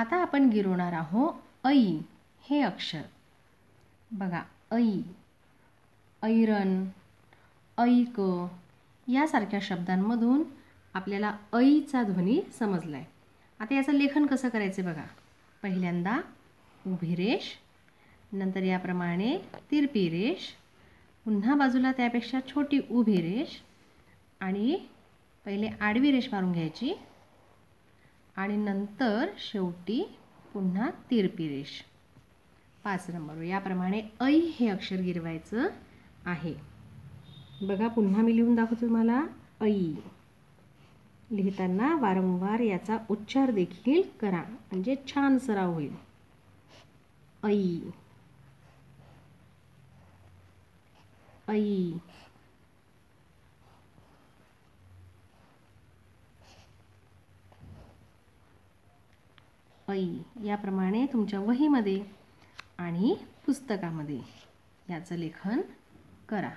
आता आपण गिरवणार आहो ऐ हे अक्षर बघा ऐ ऐरन ऐक यासारख्या शब्दांमधून आपल्याला ऐचा ध्वनी समजला आहे आता याचं लेखन कसं करायचं बघा पहिल्यांदा उभी रेष नंतर याप्रमाणे तिरपी रेष पुन्हा बाजूला त्यापेक्षा छोटी उभी रेष आणि पहिले आडवी रेष मारून घ्यायची आणि नंतर शेवटी पुन्हा तिरपी रेष पाच नंबर याप्रमाणे ऐ हे अक्षर गिरवायचं आहे बघा पुन्हा मी लिहून दाखवतो तुम्हाला ऐ लिहिताना वारंवार याचा उच्चार देखील करा म्हणजे छान सराव होईल ऐ ऐ पै याप्रमाणे तुमच्या वहीमध्ये आणि पुस्तकामध्ये याचं लेखन करा